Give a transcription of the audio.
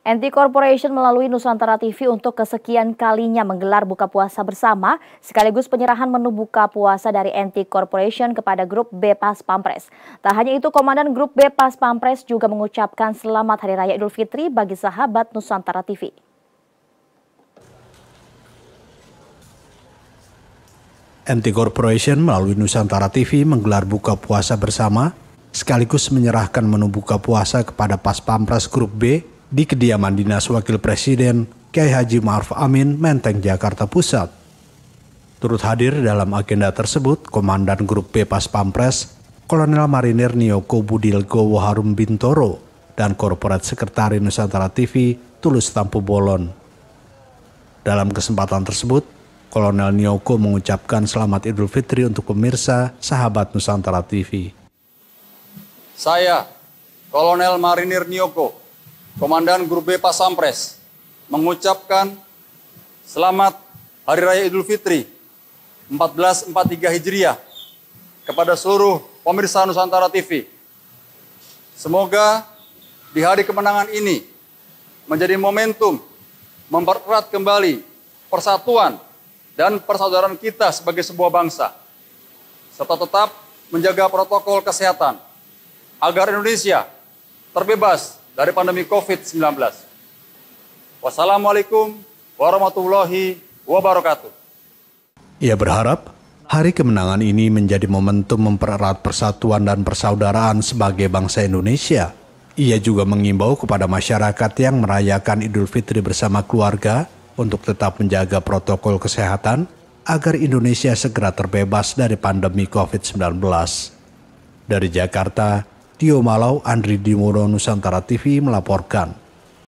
NT Corporation melalui Nusantara TV untuk kesekian kalinya menggelar buka puasa bersama sekaligus penyerahan menu buka puasa dari NT Corporation kepada grup B Pas Pampres. Tak hanya itu, Komandan grup B Pas Pampres juga mengucapkan selamat Hari Raya Idul Fitri bagi sahabat Nusantara TV. NT Corporation melalui Nusantara TV menggelar buka puasa bersama sekaligus menyerahkan menu buka puasa kepada Pas Pampres Grup B di kediaman dinas wakil presiden Kiai Haji Ma'ruf Amin, Menteng, Jakarta Pusat. Turut hadir dalam agenda tersebut, Komandan Grup B Pas Pampres, Kolonel Marinir Niyoko Budilgo Harum Bintoro, dan Korporat Sekretari Nusantara TV, Tulus Tampu Bolon. Dalam kesempatan tersebut, Kolonel Nioko mengucapkan selamat Idul Fitri untuk pemirsa sahabat Nusantara TV. Saya, Kolonel Marinir Niyoko, Komandan Grup B Pasampres mengucapkan selamat Hari Raya Idul Fitri 1443 Hijriah kepada seluruh pemirsa Nusantara TV. Semoga di hari kemenangan ini menjadi momentum mempererat kembali persatuan dan persaudaraan kita sebagai sebuah bangsa, serta tetap menjaga protokol kesehatan agar Indonesia terbebas dari pandemi COVID-19. Wassalamualaikum warahmatullahi wabarakatuh. Ia berharap hari kemenangan ini menjadi momentum mempererat persatuan dan persaudaraan sebagai bangsa Indonesia. Ia juga mengimbau kepada masyarakat yang merayakan Idul Fitri bersama keluarga untuk tetap menjaga protokol kesehatan agar Indonesia segera terbebas dari pandemi COVID-19. Dari Jakarta, Tio Malau, Andri Dimuro Nusantara TV melaporkan.